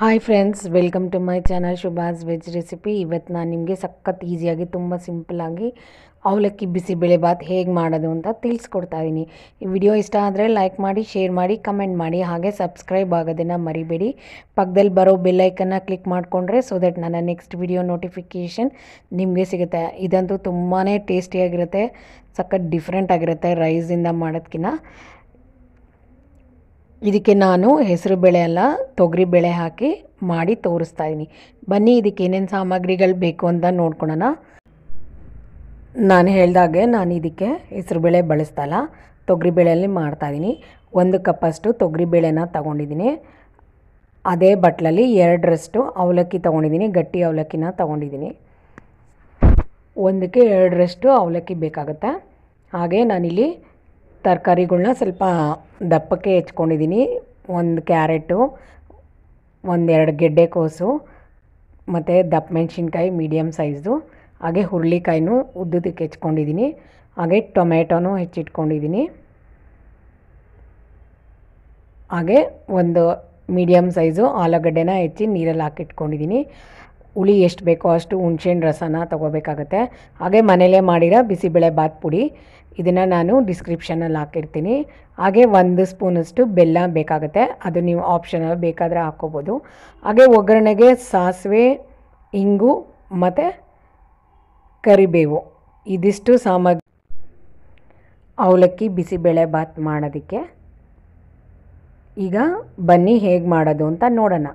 hi friends welcome to my channel Shubha's veg recipe ಇವತ್ತು ನಾನು ನಿಮಗೆ ಸಖತ್ ಈಸಿಯಾಗಿ ತುಂಬ ಸಿಂಪಲಾಗಿ ಅವಲಕ್ಕಿ ಬಿಸಿಬೇಳೆಬಾತ್ ಹೇಗೆ ಮಾಡೋದು ಅಂತ ತಿಳಿಸ್ಕೊಡ್ತಾ ಇದ್ದೀನಿ ಈ ವಿಡಿಯೋ ಇಷ್ಟ ಆದರೆ ಲೈಕ್ ಮಾಡಿ ಶೇರ್ ಮಾಡಿ ಕಮೆಂಟ್ ಮಾಡಿ ಹಾಗೆ ಸಬ್ಸ್ಕ್ರೈಬ್ ಆಗೋದನ್ನು ಮರಿಬೇಡಿ ಪಕ್ಕದಲ್ಲಿ ಬರೋ ಬೆಲ್ಲೈಕನ್ನು ಕ್ಲಿಕ್ ಮಾಡಿಕೊಂಡ್ರೆ ಸೊ ದಟ್ ನನ್ನ ನೆಕ್ಸ್ಟ್ ವಿಡಿಯೋ ನೋಟಿಫಿಕೇಷನ್ ನಿಮಗೆ ಸಿಗುತ್ತೆ ಇದಂತೂ ತುಂಬಾ ಟೇಸ್ಟಿಯಾಗಿರುತ್ತೆ ಸಖತ್ ಡಿಫ್ರೆಂಟ್ ಆಗಿರುತ್ತೆ ರೈಸಿಂದ ಮಾಡೋದಕ್ಕಿಂತ ಇದಕ್ಕೆ ನಾನು ಹೆಸರು ಬೇಳೆ ಅಲ್ಲ ತೊಗರಿ ಬೇಳೆ ಹಾಕಿ ಮಾಡಿ ತೋರಿಸ್ತಾ ಇದ್ದೀನಿ ಬನ್ನಿ ಇದಕ್ಕೆ ಏನೇನು ಸಾಮಗ್ರಿಗಳು ಬೇಕು ಅಂತ ನೋಡ್ಕೊಳೋಣ ನಾನು ಹೇಳಿದಾಗೆ ನಾನು ಇದಕ್ಕೆ ಹೆಸರುಬೇಳೆ ಬಳಸ್ತಲ್ಲ ತೊಗರಿ ಬೇಳೆಯಲ್ಲಿ ಮಾಡ್ತಾಯಿದ್ದೀನಿ ಒಂದು ಕಪ್ಪಷ್ಟು ತೊಗರಿ ಬೇಳೆನ ತಗೊಂಡಿದ್ದೀನಿ ಅದೇ ಬಟ್ಲಲ್ಲಿ ಎರಡರಷ್ಟು ಅವಲಕ್ಕಿ ತೊಗೊಂಡಿದ್ದೀನಿ ಗಟ್ಟಿ ಅವಲಕ್ಕಿನ ತೊಗೊಂಡಿದ್ದೀನಿ ಒಂದಕ್ಕೆ ಎರಡರಷ್ಟು ಅವಲಕ್ಕಿ ಬೇಕಾಗುತ್ತೆ ಹಾಗೆ ನಾನಿಲ್ಲಿ ತರಕಾರಿಗಳ್ನ ಸ್ವಲ್ಪ ದಪ್ಪಕ್ಕೆ ಹೆಚ್ಕೊಂಡಿದ್ದೀನಿ ಒಂದು ಕ್ಯಾರೆಟು ಒಂದೆರಡು ಕೋಸು ಮತ್ತು ದಪ್ಪ ಮೆಣಸಿನ್ಕಾಯಿ ಮೀಡಿಯಮ್ ಸೈಜು ಹಾಗೆ ಹುರುಳಿಕಾಯಿನೂ ಉದ್ದದಕ್ಕೆ ಹೆಚ್ಕೊಂಡಿದ್ದೀನಿ ಹಾಗೆ ಟೊಮೆಟೊನೂ ಹೆಚ್ಚಿಟ್ಕೊಂಡಿದ್ದೀನಿ ಹಾಗೆ ಒಂದು ಮೀಡಿಯಮ್ ಸೈಜು ಆಲೂಗಡ್ಡೆನ ಹೆಚ್ಚಿ ನೀರಲ್ಲಿ ಹಾಕಿಟ್ಕೊಂಡಿದ್ದೀನಿ ಹುಳಿ ಎಷ್ಟು ಬೇಕೋ ಅಷ್ಟು ಹುಣ್ಸೆಹಣ್ಣು ರಸನ ತೊಗೋಬೇಕಾಗತ್ತೆ ಹಾಗೆ ಮನೇಲೇ ಮಾಡಿರೋ ಬಿಸಿಬೇಳೆ ಬಾತ್ ಪುಡಿ ಇದನ್ನು ನಾನು ಡಿಸ್ಕ್ರಿಪ್ಷನಲ್ಲಿ ಹಾಕಿರ್ತೀನಿ ಹಾಗೆ ಒಂದು ಸ್ಪೂನಷ್ಟು ಬೆಲ್ಲ ಬೇಕಾಗುತ್ತೆ ಅದು ನೀವು ಆಪ್ಷನಲ್ ಬೇಕಾದರೆ ಹಾಕ್ಕೋಬೋದು ಹಾಗೆ ಒಗ್ಗರಣೆಗೆ ಸಾಸಿವೆ ಇಂಗು ಮತ್ತು ಕರಿಬೇವು ಇದಿಷ್ಟು ಸಾಮಗ್ರಿ ಅವಲಕ್ಕಿ ಬಿಸಿಬೇಳೆ ಬಾತ್ ಮಾಡೋದಕ್ಕೆ ಈಗ ಬನ್ನಿ ಹೇಗೆ ಮಾಡೋದು ಅಂತ ನೋಡೋಣ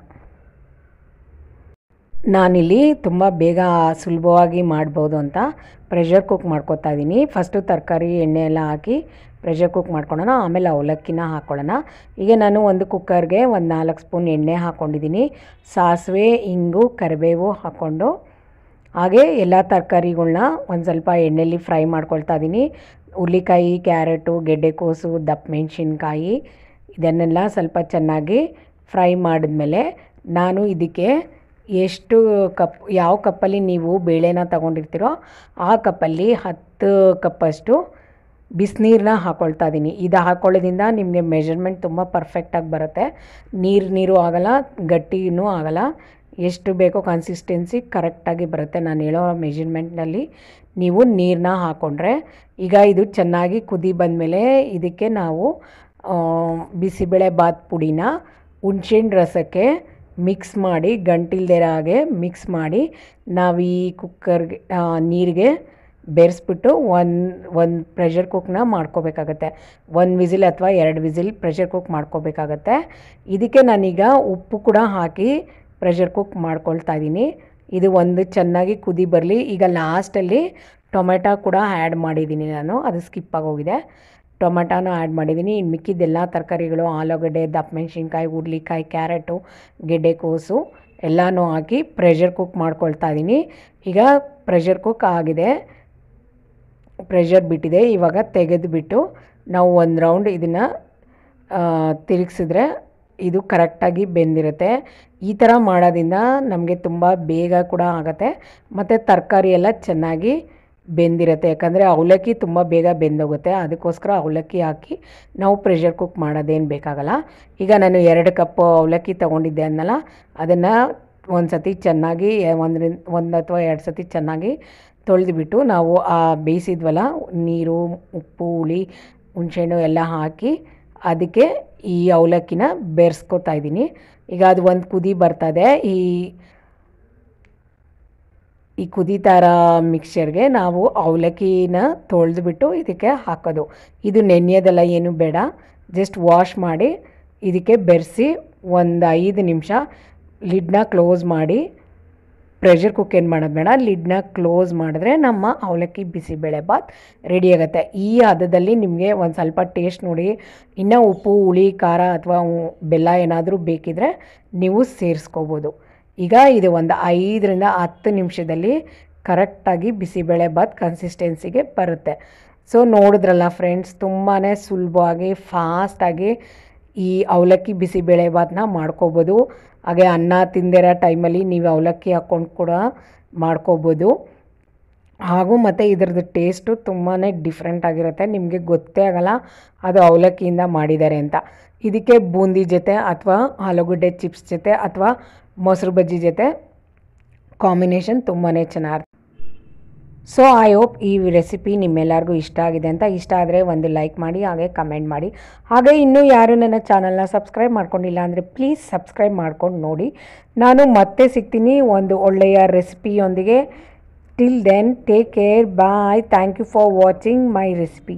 ನಾನಿಲ್ಲಿ ತುಂಬ ಬೇಗ ಸುಲಭವಾಗಿ ಮಾಡ್ಬೋದು ಅಂತ ಪ್ರೆಷರ್ ಕುಕ್ ಮಾಡ್ಕೊತಾ ಇದ್ದೀನಿ ಫಸ್ಟು ತರಕಾರಿ ಎಣ್ಣೆ ಎಲ್ಲ ಹಾಕಿ ಪ್ರೆಷರ್ ಕುಕ್ ಮಾಡ್ಕೊಳ್ಳೋಣ ಆಮೇಲೆ ಅವಲಕ್ಕಿನ ಹಾಕ್ಕೊಳ್ಳೋಣ ಈಗ ನಾನು ಒಂದು ಕುಕ್ಕರ್ಗೆ ಒಂದು ನಾಲ್ಕು ಸ್ಪೂನ್ ಎಣ್ಣೆ ಹಾಕ್ಕೊಂಡಿದ್ದೀನಿ ಸಾಸಿವೆ ಇಂಗು ಕರಿಬೇವು ಹಾಕ್ಕೊಂಡು ಹಾಗೆ ಎಲ್ಲ ತರಕಾರಿಗಳ್ನ ಒಂದು ಸ್ವಲ್ಪ ಎಣ್ಣೆಯಲ್ಲಿ ಫ್ರೈ ಮಾಡ್ಕೊಳ್ತಾ ಇದ್ದೀನಿ ಹುರ್ಲಿಕಾಯಿ ಕ್ಯಾರೆಟು ಗೆಡ್ಡೆಕೋಸು ದಪ್ಪ ಮೆಣಸಿನ್ಕಾಯಿ ಇದನ್ನೆಲ್ಲ ಸ್ವಲ್ಪ ಚೆನ್ನಾಗಿ ಫ್ರೈ ಮಾಡಿದ್ಮೇಲೆ ನಾನು ಇದಕ್ಕೆ ಎಷ್ಟು ಕಪ್ ಯಾವ ಕಪ್ಪಲ್ಲಿ ನೀವು ಬೇಳೆನ ತಗೊಂಡಿರ್ತೀರೋ ಆ ಕಪ್ಪಲ್ಲಿ ಹತ್ತು ಕಪ್ಪಷ್ಟು ಬಿಸಿನೀರನ್ನ ಹಾಕ್ಕೊಳ್ತಾ ಇದ್ದೀನಿ ಇದು ಹಾಕ್ಕೊಳ್ಳೋದ್ರಿಂದ ನಿಮಗೆ ಮೆಜರ್ಮೆಂಟ್ ತುಂಬ ಪರ್ಫೆಕ್ಟಾಗಿ ಬರುತ್ತೆ ನೀರು ನೀರು ಆಗಲ್ಲ ಗಟ್ಟಿನೂ ಆಗಲ್ಲ ಎಷ್ಟು ಬೇಕೋ ಕನ್ಸಿಸ್ಟೆನ್ಸಿ ಕರೆಕ್ಟಾಗಿ ಬರುತ್ತೆ ನಾನು ಹೇಳೋ ಮೆಜರ್ಮೆಂಟ್ನಲ್ಲಿ ನೀವು ನೀರನ್ನ ಹಾಕ್ಕೊಂಡ್ರೆ ಈಗ ಇದು ಚೆನ್ನಾಗಿ ಕುದಿ ಬಂದಮೇಲೆ ಇದಕ್ಕೆ ನಾವು ಬಿಸಿಬೇಳೆ ಬಾತ್ ಪುಡಿನ ಹುಣ್ಸೆಣ್ಣು ರಸಕ್ಕೆ ಮಿಕ್ಸ್ ಮಾಡಿ ಗಂಟಿಲ್ದಿರ ಹಾಗೆ ಮಿಕ್ಸ್ ಮಾಡಿ ನಾವು ಈ ಕುಕ್ಕರ್ಗೆ ನೀರಿಗೆ ಬೆರೆಸ್ಬಿಟ್ಟು ಒಂದು ಒಂದು ಪ್ರೆಷರ್ ಕುಕ್ನ ಮಾಡ್ಕೋಬೇಕಾಗತ್ತೆ ಒಂದು ವಿಸಿಲ್ ಅಥವಾ ಎರಡು ವಿಸಿಲ್ ಪ್ರೆಷರ್ ಕುಕ್ ಮಾಡ್ಕೋಬೇಕಾಗತ್ತೆ ಇದಕ್ಕೆ ನಾನೀಗ ಉಪ್ಪು ಕೂಡ ಹಾಕಿ ಪ್ರೆಷರ್ ಕುಕ್ ಮಾಡ್ಕೊಳ್ತಾ ಇದ್ದೀನಿ ಇದು ಒಂದು ಚೆನ್ನಾಗಿ ಕುದಿ ಬರಲಿ ಈಗ ಲಾಸ್ಟಲ್ಲಿ ಟೊಮೆಟೊ ಕೂಡ ಆ್ಯಡ್ ಮಾಡಿದ್ದೀನಿ ನಾನು ಅದು ಸ್ಕಿಪ್ ಹೋಗಿದೆ ಟೊಮೆಟೋನ ಆ್ಯಡ್ ಮಾಡಿದ್ದೀನಿ ಇನ್ನು ಮಿಕ್ಕಿದ್ದೆಲ್ಲ ತರಕಾರಿಗಳು ಆಲೂಗಡ್ಡೆ ದಪ್ಪ ಮೆಣಸಿನ್ಕಾಯಿ ಹುರ್ಲಿಕಾಯಿ ಕ್ಯಾರೆಟು ಗೆಡ್ಡೆಕೋಸು ಎಲ್ಲನೂ ಹಾಕಿ ಪ್ರೆಷರ್ ಕುಕ್ ಮಾಡ್ಕೊಳ್ತಾ ಇದ್ದೀನಿ ಈಗ ಪ್ರೆಷರ್ ಕುಕ್ ಆಗಿದೆ ಪ್ರೆಷರ್ ಬಿಟ್ಟಿದೆ ಇವಾಗ ತೆಗೆದುಬಿಟ್ಟು ನಾವು ಒಂದು ರೌಂಡ್ ಇದನ್ನು ತಿರುಗಿಸಿದ್ರೆ ಇದು ಕರೆಕ್ಟಾಗಿ ಬೆಂದಿರುತ್ತೆ ಈ ಥರ ಮಾಡೋದ್ರಿಂದ ನಮಗೆ ತುಂಬ ಬೇಗ ಕೂಡ ಆಗುತ್ತೆ ಮತ್ತು ತರಕಾರಿ ಎಲ್ಲ ಚೆನ್ನಾಗಿ ಬೆಂದಿರುತ್ತೆ ಯಾಕಂದರೆ ಅವಲಕ್ಕಿ ತುಂಬ ಬೇಗ ಬೆಂದೋಗುತ್ತೆ ಅದಕ್ಕೋಸ್ಕರ ಅವಲಕ್ಕಿ ಹಾಕಿ ನಾವು ಪ್ರೆಷರ್ ಕುಕ್ ಮಾಡೋದೇನು ಬೇಕಾಗಲ್ಲ ಈಗ ನಾನು ಎರಡು ಕಪ್ಪು ಅವಲಕ್ಕಿ ತೊಗೊಂಡಿದ್ದೆ ಅನ್ನಲ್ಲ ಅದನ್ನು ಒಂದು ಸತಿ ಚೆನ್ನಾಗಿ ಒಂದರಿಂದ ಒಂದು ಅಥವಾ ಎರಡು ಸತಿ ಚೆನ್ನಾಗಿ ತೊಳೆದುಬಿಟ್ಟು ನಾವು ಆ ಬೇಯಿಸಿದ್ವಲ್ಲ ನೀರು ಉಪ್ಪು ಹುಳಿ ಹುಣಸೆಹಣ್ಣು ಎಲ್ಲ ಹಾಕಿ ಅದಕ್ಕೆ ಈ ಅವಲಕ್ಕಿನ ಬೆರೆಸ್ಕೊತಾ ಇದ್ದೀನಿ ಈಗ ಅದು ಒಂದು ಕುದಿ ಬರ್ತದೆ ಈ ಈ ಕುದಿತಾರ ಮಿಕ್ಸ್ಚರ್ಗೆ ನಾವು ಅವಲಕ್ಕಿನ ಬಿಟ್ಟು ಇದಕ್ಕೆ ಹಾಕೋದು ಇದು ನೆನೆಯೋದೆಲ್ಲ ಏನು ಬೇಡ ಜಸ್ಟ್ ವಾಶ್ ಮಾಡಿ ಇದಕ್ಕೆ ಬೆರೆಸಿ ಒಂದು ಐದು ನಿಮಿಷ ಲಿಡ್ನ ಕ್ಲೋಸ್ ಮಾಡಿ ಪ್ರೆಷರ್ ಕುಕ್ ಏನು ಮಾಡೋದು ಬೇಡ ಲಿಡ್ನ ಕ್ಲೋಸ್ ಮಾಡಿದ್ರೆ ನಮ್ಮ ಅವಲಕ್ಕಿ ಬಾತ್ ರೆಡಿ ಆಗುತ್ತೆ ಈ ಹದದಲ್ಲಿ ನಿಮಗೆ ಒಂದು ಸ್ವಲ್ಪ ಟೇಸ್ಟ್ ನೋಡಿ ಇನ್ನೂ ಉಪ್ಪು ಹುಳಿ ಖಾರ ಅಥವಾ ಬೆಲ್ಲ ಏನಾದರೂ ಬೇಕಿದ್ರೆ ನೀವು ಸೇರಿಸ್ಕೋಬೋದು ಈಗ ಇದು ಒಂದು ಐದರಿಂದ ಹತ್ತು ನಿಮಿಷದಲ್ಲಿ ಕರೆಕ್ಟಾಗಿ ಬಿಸಿಬೇಳೆ ಬಾತ್ ಕನ್ಸಿಸ್ಟೆನ್ಸಿಗೆ ಬರುತ್ತೆ ಸೊ ನೋಡಿದ್ರಲ್ಲ ಫ್ರೆಂಡ್ಸ್ ತುಂಬಾ ಸುಲಭವಾಗಿ ಫಾಸ್ಟಾಗಿ ಈ ಅವಲಕ್ಕಿ ಬಿಸಿಬೇಳೆ ಬಾತ್ನ ಮಾಡ್ಕೋಬೋದು ಹಾಗೆ ಅನ್ನ ತಿಂದಿರೋ ಟೈಮಲ್ಲಿ ನೀವು ಅವಲಕ್ಕಿ ಹಾಕ್ಕೊಂಡು ಕೂಡ ಮಾಡ್ಕೋಬೋದು ಹಾಗೂ ಮತ್ತು ಇದ್ರದ್ದು ಟೇಸ್ಟು ತುಂಬಾ ಡಿಫ್ರೆಂಟ್ ಆಗಿರುತ್ತೆ ನಿಮಗೆ ಗೊತ್ತೇ ಆಗೋಲ್ಲ ಅದು ಅವಲಕ್ಕಿಯಿಂದ ಮಾಡಿದ್ದಾರೆ ಅಂತ ಇದಕ್ಕೆ ಬೂಂದಿ ಜೊತೆ ಅಥವಾ ಆಲೂಗಡ್ಡೆ ಚಿಪ್ಸ್ ಜೊತೆ ಅಥವಾ ಮೊಸರು ಬಜ್ಜಿ ಜೊತೆ ಕಾಂಬಿನೇಷನ್ ತುಂಬಾ ಚೆನ್ನಾಗಿ ಸೊ ಐ ಹೋಪ್ ಈ ರೆಸಿಪಿ ನಿಮ್ಮೆಲ್ಲರಿಗೂ ಇಷ್ಟ ಆಗಿದೆ ಅಂತ ಇಷ್ಟ ಆದರೆ ಒಂದು ಲೈಕ್ ಮಾಡಿ ಹಾಗೆ ಕಮೆಂಟ್ ಮಾಡಿ ಹಾಗೆ ಇನ್ನೂ ಯಾರು ನನ್ನ ಚಾನಲ್ನ ಸಬ್ಸ್ಕ್ರೈಬ್ ಮಾಡ್ಕೊಂಡಿಲ್ಲ ಅಂದರೆ ಪ್ಲೀಸ್ ಸಬ್ಸ್ಕ್ರೈಬ್ ಮಾಡ್ಕೊಂಡು ನೋಡಿ ನಾನು ಮತ್ತೆ ಸಿಗ್ತೀನಿ ಒಂದು ಒಳ್ಳೆಯ ರೆಸಿಪಿಯೊಂದಿಗೆ till then take care bye thank you for watching my recipe